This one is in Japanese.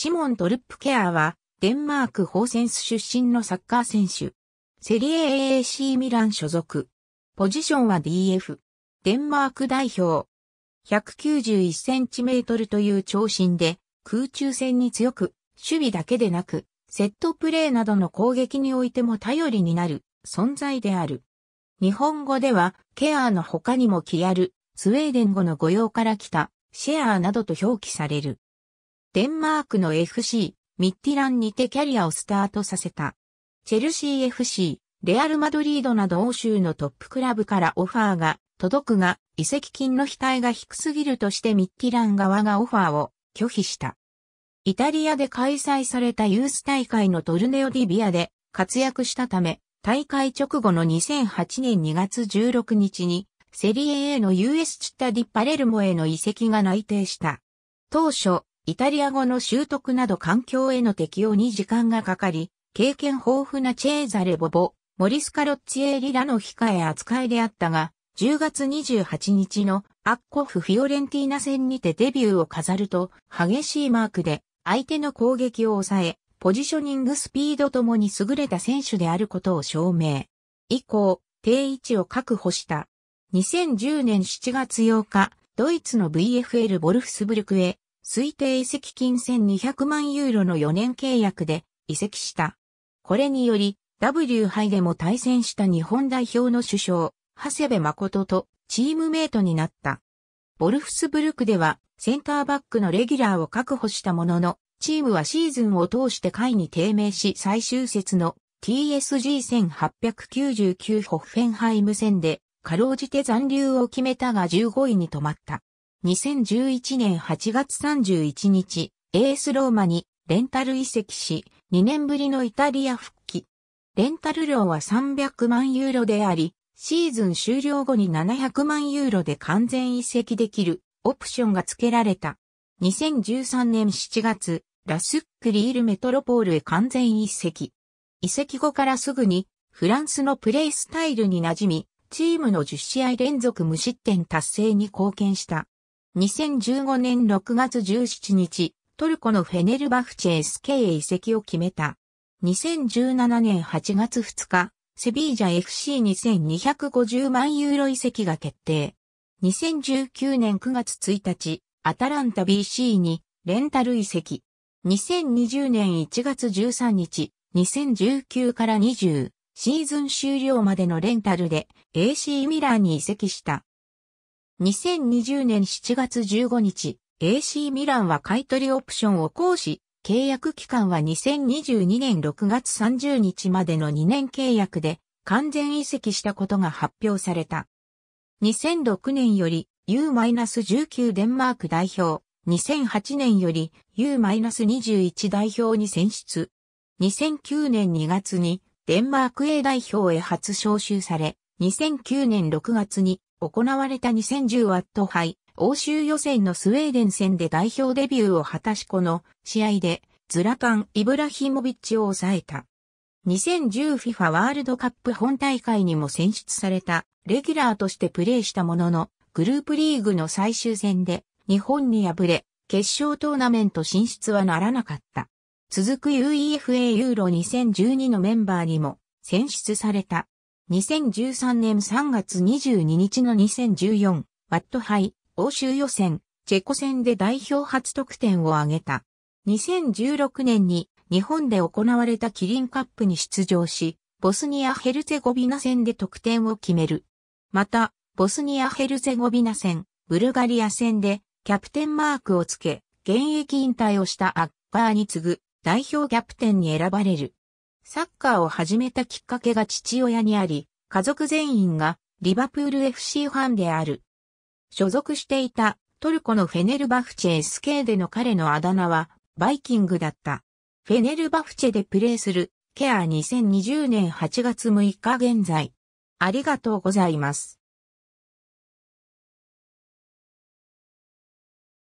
シモン・トルップケアは、デンマークホーセンス出身のサッカー選手。セリエ AAC ミラン所属。ポジションは DF。デンマーク代表。191センチメートルという長身で、空中戦に強く、守備だけでなく、セットプレーなどの攻撃においても頼りになる存在である。日本語では、ケアーの他にもキアル、スウェーデン語の語用から来た、シェアーなどと表記される。デンマークの FC、ミッティランにてキャリアをスタートさせた。チェルシー FC、レアル・マドリードなど欧州のトップクラブからオファーが届くが、移籍金の額が低すぎるとしてミッティラン側がオファーを拒否した。イタリアで開催されたユース大会のトルネオディビアで活躍したため、大会直後の2008年2月16日に、セリエ A の US チッタディ・パレルモへの移籍が内定した。当初、イタリア語の習得など環境への適応に時間がかかり、経験豊富なチェーザレ・ボボ、モリス・カロッチエリラの控え扱いであったが、10月28日のアッコフ・フィオレンティーナ戦にてデビューを飾ると、激しいマークで相手の攻撃を抑え、ポジショニングスピードともに優れた選手であることを証明。以降、定位置を確保した。2010年7月8日、ドイツの VFL ボルフスブルクへ推定移籍金1200万ユーロの4年契約で移籍した。これにより、W 杯でも対戦した日本代表の首相、長谷部誠とチームメイトになった。ボルフスブルクではセンターバックのレギュラーを確保したものの、チームはシーズンを通して会に低迷し最終節の TSG1899 ホッフェンハイム戦でかろうじて残留を決めたが15位に止まった。2011年8月31日、エースローマにレンタル移籍し、2年ぶりのイタリア復帰。レンタル料は300万ユーロであり、シーズン終了後に700万ユーロで完全移籍できるオプションが付けられた。2013年7月、ラスックリールメトロポールへ完全移籍。移籍後からすぐに、フランスのプレイスタイルに馴染み、チームの10試合連続無失点達成に貢献した。2015年6月17日、トルコのフェネルバフチェ SK へ移籍を決めた。2017年8月2日、セビージャ FC2250 万ユーロ移籍が決定。2019年9月1日、アタランタ BC にレンタル移籍。2020年1月13日、2019から20シーズン終了までのレンタルで AC ミラーに移籍した。2020年7月15日、AC ミランは買取オプションを行使、契約期間は2022年6月30日までの2年契約で完全移籍したことが発表された。2006年より U-19 デンマーク代表、2008年より U-21 代表に選出。2009年2月にデンマーク A 代表へ初招集され、2009年6月に行われた2010ワット杯欧州予選のスウェーデン戦で代表デビューを果たしこの試合でズラタン・イブラヒモビッチを抑えた。2010FIFA ワールドカップ本大会にも選出されたレギュラーとしてプレーしたもののグループリーグの最終戦で日本に敗れ決勝トーナメント進出はならなかった。続く UEFA ユーロ2012のメンバーにも選出された。2013年3月22日の2014ワット杯欧州予選、チェコ戦で代表初得点を挙げた。2016年に日本で行われたキリンカップに出場し、ボスニア・ヘルツェゴビナ戦で得点を決める。また、ボスニア・ヘルツェゴビナ戦、ブルガリア戦でキャプテンマークをつけ、現役引退をしたアッカーに次ぐ代表キャプテンに選ばれる。サッカーを始めたきっかけが父親にあり、家族全員がリバプール FC ファンである。所属していたトルコのフェネルバフチェ SK での彼のあだ名はバイキングだった。フェネルバフチェでプレーするケア2020年8月6日現在。ありがとうございます。